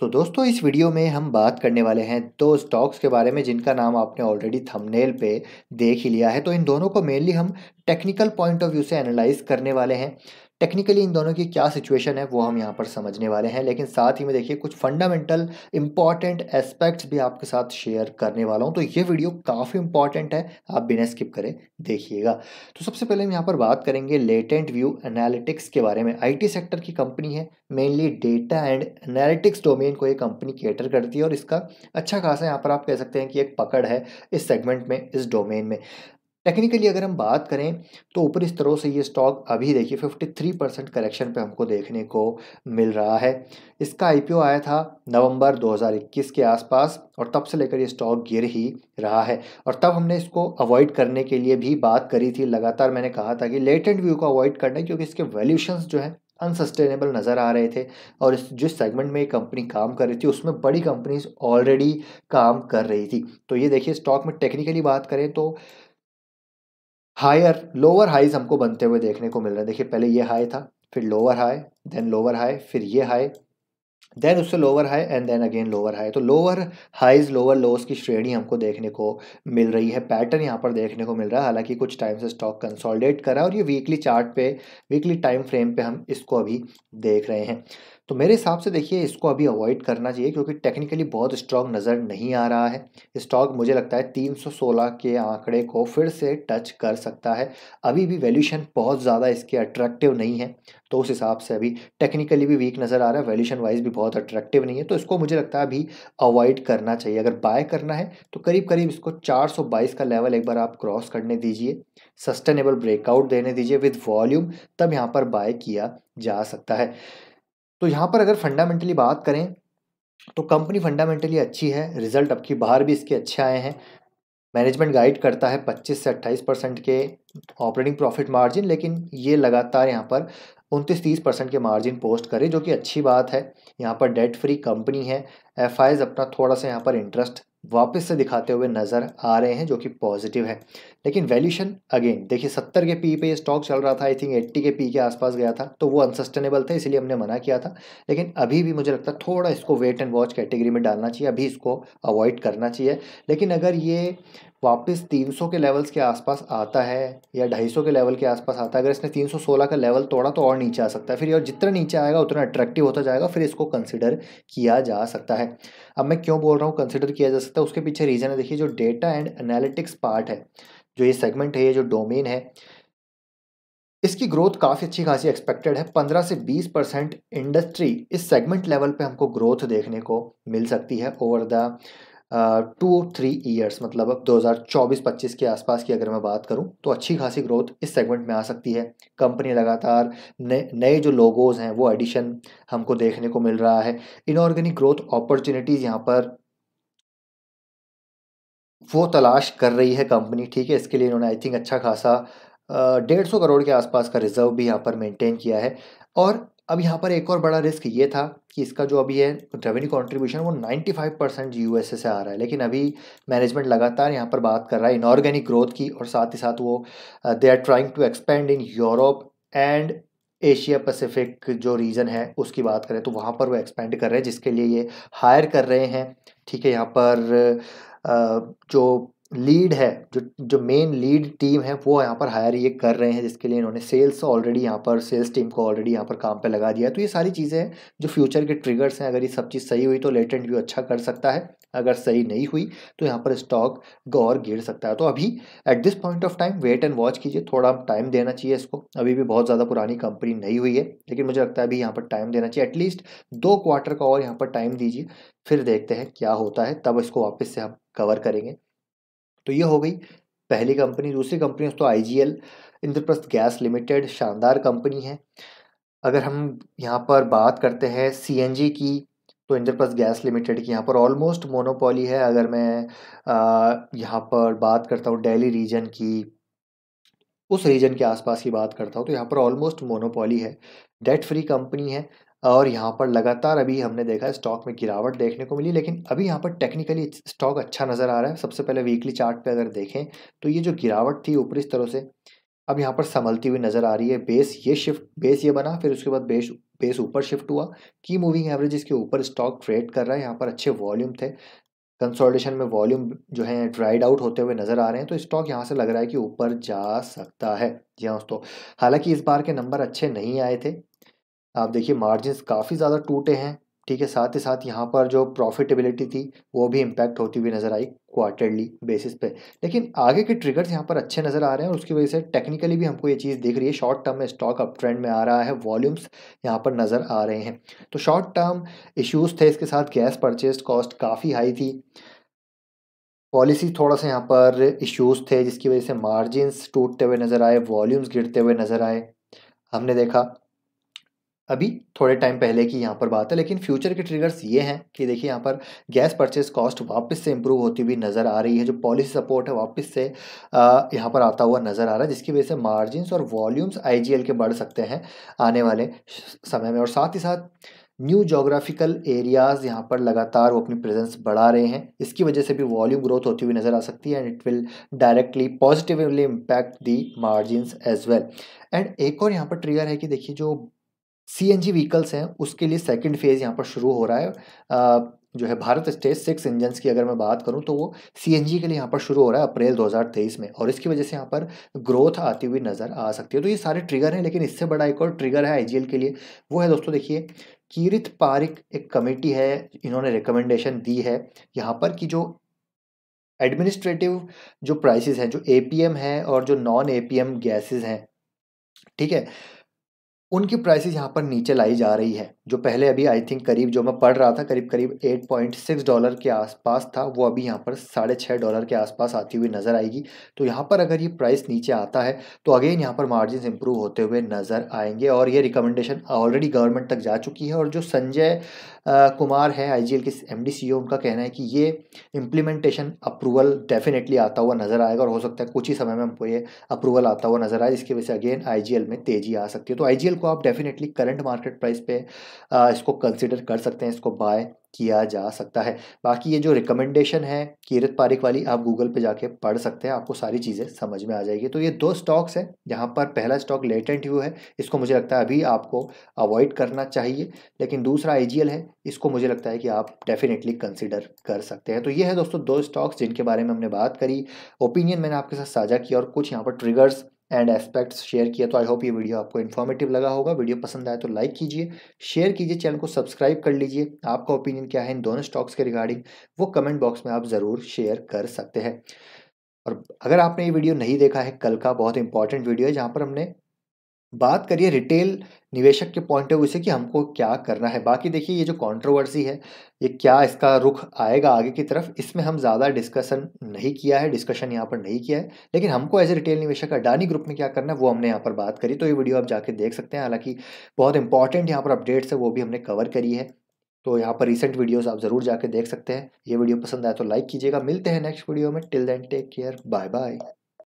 तो दोस्तों इस वीडियो में हम बात करने वाले हैं दो स्टॉक्स के बारे में जिनका नाम आपने ऑलरेडी थंबनेल पे देख ही लिया है तो इन दोनों को मेनली हम टेक्निकल पॉइंट ऑफ व्यू से एनालाइज करने वाले हैं टेक्निकली इन दोनों की क्या सिचुएशन है वो हम यहाँ पर समझने वाले हैं लेकिन साथ ही में देखिए कुछ फंडामेंटल इंपॉर्टेंट एस्पेक्ट्स भी आपके साथ शेयर करने वाला हूँ तो ये वीडियो काफ़ी इंपॉर्टेंट है आप बिना स्किप करें देखिएगा तो सबसे पहले हम यहाँ पर बात करेंगे लेटेंट व्यू एनालिटिक्स के बारे में आई सेक्टर की कंपनी है mainly data and analytics domain को ये कंपनी केटर करती है और इसका अच्छा खासा यहाँ पर आप कह सकते हैं कि एक पकड़ है इस सेगमेंट में इस डोमेन में टेक्निकली अगर हम बात करें तो ऊपरी स्तरों से ये स्टॉक अभी देखिए 53 परसेंट करेक्शन पे हमको देखने को मिल रहा है इसका आईपीओ आया था नवंबर 2021 के आसपास और तब से लेकर ये स्टॉक गिर ही रहा है और तब हमने इसको अवॉइड करने के लिए भी बात करी थी लगातार मैंने कहा था कि लेटेंट व्यू को अवॉइड करना क्योंकि इसके वैल्यूशंस जो हैं अनसस्टेनेबल नज़र आ रहे थे और इस जिस सेगमेंट में ये कंपनी काम कर रही थी उसमें बड़ी कंपनीज ऑलरेडी काम कर रही थी तो ये देखिए स्टॉक में टेक्निकली बात करें तो हायर लोअर हाइज हमको बनते हुए देखने को मिल रहे हैं देखिए पहले ये हाई था फिर lower high then lower high फिर ये हाई देन उससे lower high and then again lower high तो लोअर हाइज लोअर लोस की श्रेणी हमको देखने को मिल रही है पैटर्न यहाँ पर देखने को मिल रहा है हालांकि कुछ टाइम से स्टॉक कंसोलिडेट करा और ये वीकली चार्ट पे वीकली टाइम फ्रेम पे हम इसको अभी देख रहे हैं तो मेरे हिसाब से देखिए इसको अभी अवॉइड करना चाहिए क्योंकि टेक्निकली बहुत स्ट्रॉन्ग नज़र नहीं आ रहा है स्टॉक मुझे लगता है 316 के आंकड़े को फिर से टच कर सकता है अभी भी वैल्यूशन बहुत ज़्यादा इसके अट्रैक्टिव नहीं है तो उस हिसाब से अभी टेक्निकली भी वीक नज़र आ रहा है वैल्यूशन वाइज भी बहुत अट्रैक्टिव नहीं है तो इसको मुझे लगता है अभी अवॉइड करना चाहिए अगर बाय करना है तो करीब करीब इसको चार का लेवल एक बार आप क्रॉस करने दीजिए सस्टेनेबल ब्रेकआउट देने दीजिए विद वॉल्यूम तब यहाँ पर बाय किया जा सकता है तो यहाँ पर अगर फंडामेंटली बात करें तो कंपनी फंडामेंटली अच्छी है रिजल्ट अब की बाहर भी इसके अच्छे आए हैं मैनेजमेंट गाइड करता है 25 से 28 परसेंट के ऑपरेटिंग प्रॉफिट मार्जिन लेकिन ये लगातार यहाँ पर उनतीस तीस परसेंट के मार्जिन पोस्ट करे जो कि अच्छी बात है यहाँ पर डेट फ्री कंपनी है एफ अपना थोड़ा सा यहाँ पर इंटरेस्ट वापस से दिखाते हुए नज़र आ रहे हैं जो कि पॉजिटिव है लेकिन वैल्यूशन अगेन देखिए सत्तर के पी पे ये स्टॉक चल रहा था आई थिंक एट्टी के पी के आसपास गया था तो वो अनसस्टेनेबल था इसलिए हमने मना किया था लेकिन अभी भी मुझे लगता है थोड़ा इसको वेट एंड वॉच कैटेगरी में डालना चाहिए अभी इसको अवॉइड करना चाहिए लेकिन अगर ये वापस 300 के लेवल्स के आसपास आता है या 250 के लेवल के आसपास आता है अगर इसने 316 का लेवल तोड़ा तो और नीचे आ सकता है फिर और जितना नीचे आएगा उतना अट्रैक्टिव होता जाएगा फिर इसको कंसिडर किया जा सकता है अब मैं क्यों बोल रहा हूँ कंसिडर किया जा सकता है उसके पीछे रीज़न है देखिए जो डेटा एंड एनालिटिक्स पार्ट है जो ये सेगमेंट है ये जो डोमेन है इसकी ग्रोथ काफ़ी अच्छी खासी एक्सपेक्टेड है 15 से 20 परसेंट इंडस्ट्री इस सेगमेंट लेवल पे हमको ग्रोथ देखने को मिल सकती है over the two three years मतलब अब 2024-25 के आसपास की अगर मैं बात करूं तो अच्छी खासी ग्रोथ इस सेगमेंट में आ सकती है कंपनी लगातार नए जो लोगोज़ हैं वो एडिशन हमको देखने को मिल रहा है इनऑर्गेनिक ग्रोथ अपॉर्चुनिटीज़ यहाँ पर वो तलाश कर रही है कंपनी ठीक है इसके लिए इन्होंने आई थिंक अच्छा खासा डेढ़ सौ करोड़ के आसपास का रिजर्व भी यहाँ पर मेनटेन किया है और अब यहाँ पर एक और बड़ा रिस्क ये था कि इसका जो अभी है रेवेन्यू कंट्रीब्यूशन वो 95 परसेंट यूएसए से आ रहा है लेकिन अभी मैनेजमेंट लगातार यहाँ पर बात कर रहा है इनऑर्गेनिक ग्रोथ की और साथ ही साथ वो they are trying to expand in Europe and Asia Pacific जो रीजन है उसकी बात करें तो वहाँ पर वो एक्सपेंड कर रहे हैं जिसके लिए ये हायर कर रहे हैं ठीक है यहाँ पर uh, जो लीड है जो जो मेन लीड टीम है वो यहाँ पर हायर ये कर रहे हैं जिसके लिए इन्होंने सेल्स ऑलरेडी यहाँ पर सेल्स टीम को ऑलरेडी यहाँ पर काम पे लगा दिया है तो ये सारी चीज़ें हैं जो फ्यूचर के ट्रिगर्स हैं अगर ये सब चीज़ सही हुई तो लेटेंट व्यू अच्छा कर सकता है अगर सही नहीं हुई तो यहाँ पर स्टॉक गौर गिर सकता है तो अभी at this point of time wait and watch कीजिए थोड़ा टाइम देना चाहिए इसको अभी भी बहुत ज़्यादा पुरानी कंपनी नहीं हुई है लेकिन मुझे लगता है अभी यहाँ पर टाइम देना चाहिए एटलीस्ट दो क्वार्टर का और यहाँ पर टाइम दीजिए फिर देखते हैं क्या होता है तब इसको वापस से हम कवर करेंगे तो ये हो गई पहली कंपनी दूसरी कंपनी दोस्तों I G L Indraprastha gas limited शानदार कंपनी है अगर हम यहाँ पर बात करते हैं सी एन जी की तो इंद्रप्रस्थ गैस लिमिटेड की यहाँ पर ऑलमोस्ट मोनोपॉली है अगर मैं यहाँ पर बात करता हूँ डेली रीजन की उस रीजन के आसपास की बात करता हूँ तो यहाँ पर ऑलमोस्ट मोनोपोली है डेट फ्री कंपनी है और यहाँ पर लगातार अभी हमने देखा स्टॉक में गिरावट देखने को मिली लेकिन अभी यहाँ पर टेक्निकली स्टॉक अच्छा नज़र आ रहा है सबसे पहले वीकली चार्ट पे अगर देखें तो ये जो गिरावट थी ऊपरी स्तरों से अब यहाँ पर संभलती हुई नज़र आ रही है बेस ये शिफ्ट बेस ये बना फिर उसके बाद बेस बेस ऊपर शिफ्ट हुआ की मूविंग एवरेज इसके ऊपर स्टॉक ट्रेड कर रहा है यहाँ पर अच्छे वॉल्यूम थे कंसोलिडेशन में वॉल्यूम जो है ड्राइड आउट होते हुए नज़र आ रहे हैं तो स्टॉक यहाँ से लग रहा है कि ऊपर जा सकता है जी हाँ दोस्तों हालांकि इस बार के नंबर अच्छे नहीं आए थे आप देखिए मार्जिन काफ़ी ज़्यादा टूटे हैं ठीक है साथ ही साथ यहाँ पर जो प्रॉफिटेबिलिटी थी वो भी इम्पैक्ट होती हुई नज़र आई क्वार्टरली बेसिस पे लेकिन आगे के ट्रिगर्स यहाँ पर अच्छे नज़र आ रहे हैं और उसकी वजह से टेक्निकली भी हमको ये चीज़ दिख रही है शॉर्ट टर्म में स्टॉक अप ट्रेंड में आ रहा है वॉल्यूम्स यहाँ पर नज़र आ रहे हैं तो शॉर्ट टर्म इशूज़ थे इसके साथ गैस परचेज कॉस्ट काफ़ी हाई थी पॉलिसी थोड़ा सा यहाँ पर इशूज़ थे जिसकी वजह से मार्जिनस टूटते हुए नज़र आए वॉल्यूम्स गिरते हुए नज़र आए हमने देखा अभी थोड़े टाइम पहले की यहाँ पर बात है लेकिन फ्यूचर के ट्रिगर्स ये हैं कि देखिए यहाँ पर गैस परचेज कॉस्ट वापस से इम्प्रूव होती हुई नज़र आ रही है जो पॉलिसी सपोर्ट है वापस से यहाँ पर आता हुआ नज़र आ रहा है जिसकी वजह से मार्जिन और वॉल्यूम्स आई के बढ़ सकते हैं आने वाले समय में और साथ ही साथ न्यू जोग्राफिकल एरियाज़ यहाँ पर लगातार वो अपनी प्रेजेंस बढ़ा रहे हैं इसकी वजह से भी वॉल्यूम ग्रोथ होती हुई नज़र आ सकती है and it will directly positively impact the margin as well and एक और यहाँ पर ट्रिगर है कि देखिए जो सीएनजी व्हीकल्स हैं उसके लिए सेकंड फेज़ यहाँ पर शुरू हो रहा है आ, जो है भारत स्टेज सिक्स इंजन की अगर मैं बात करूँ तो वो सीएनजी के लिए यहाँ पर शुरू हो रहा है अप्रैल 2023 में और इसकी वजह से यहाँ पर ग्रोथ आती हुई नज़र आ सकती है तो ये सारे ट्रिगर हैं लेकिन इससे बड़ा एक और ट्रिगर है एल के लिए वो है दोस्तों देखिए कीरित पारिक एक कमेटी है इन्होंने रिकमेंडेशन दी है यहाँ पर कि जो एडमिनिस्ट्रेटिव जो प्राइसेस हैं जो एपीएम है और जो नॉन एपीएम गैसेस हैं ठीक है उनकी प्राइसेस यहाँ पर नीचे लाई जा रही है जो पहले अभी आई थिंक करीब जो मैं पढ़ रहा था करीब करीब 8.6 डॉलर के आसपास था वो अभी यहाँ पर साढ़े छः डॉलर के आसपास आती हुई नज़र आएगी तो यहाँ पर अगर ये प्राइस नीचे आता है तो अगेन यहाँ पर मार्जिन इंप्रूव होते हुए नज़र आएंगे और ये रिकमेंडेशन ऑलरेडी गवर्नमेंट तक जा चुकी है और जो संजय कुमार है आई के एम डी e उनका कहना है कि ये इम्प्लीमेंटेशन अप्रूवल डेफिनेटली आता हुआ नज़र आएगा और हो सकता है कुछ ही समय में हमको ये अप्रूवल आता हुआ नज़र आए जिसकी वजह से अगेन आई में तेज़ी आ सकती है तो आई को आप डेफिनेटली करंट मार्केट प्राइस पे आ, इसको कंसिडर कर सकते हैं इसको बाय किया जा सकता है बाकी ये जो रिकमेंडेशन है कीरत पारिक वाली आप गूगल पे जाके पढ़ सकते हैं आपको सारी चीज़ें समझ में आ जाएगी तो ये दो स्टॉक्स हैं जहाँ पर पहला स्टॉक लेटेंट व्यू है इसको मुझे लगता है अभी आपको अवॉइड करना चाहिए लेकिन दूसरा आई है इसको मुझे लगता है कि आप डेफिनेटली कंसिडर कर सकते हैं तो ये है दोस्तों दो स्टॉक्स जिनके बारे में हमने बात करी ओपिनियन मैंने आपके साथ साझा किया और कुछ यहाँ पर ट्रिगर्स एंड एस्पेक्ट्स शेयर किया तो आई होप ये वीडियो आपको इन्फॉर्मेटिव लगा होगा वीडियो पसंद आए तो लाइक कीजिए शेयर कीजिए चैनल को सब्सक्राइब कर लीजिए आपका ओपिनियन क्या है इन दोनों स्टॉक्स के रिगार्डिंग वो कमेंट बॉक्स में आप ज़रूर शेयर कर सकते हैं और अगर आपने ये वीडियो नहीं देखा है कल का बहुत इंपॉर्टेंट वीडियो है जहाँ पर हमने बात करिए रिटेल निवेशक के पॉइंट ऑफ व्यू से कि हमको क्या करना है बाकी देखिए ये जो कंट्रोवर्सी है ये क्या इसका रुख आएगा आगे की तरफ इसमें हम ज़्यादा डिस्कशन नहीं किया है डिस्कशन यहाँ पर नहीं किया है लेकिन हमको एज ए रिटेल निवेशक अडानी ग्रुप में क्या करना है वो हमने यहाँ पर बात करी तो ये वीडियो आप जाके देख सकते हैं हालांकि बहुत इंपॉर्टेंट यहाँ पर अपडेट्स है वो भी हमने कवर करी है तो यहाँ पर रिसेंट वीडियोज़ आप ज़रूर जाके देख सकते हैं ये वीडियो पसंद आए तो लाइक कीजिएगा मिलते हैं नेक्स्ट वीडियो में till then take care bye bye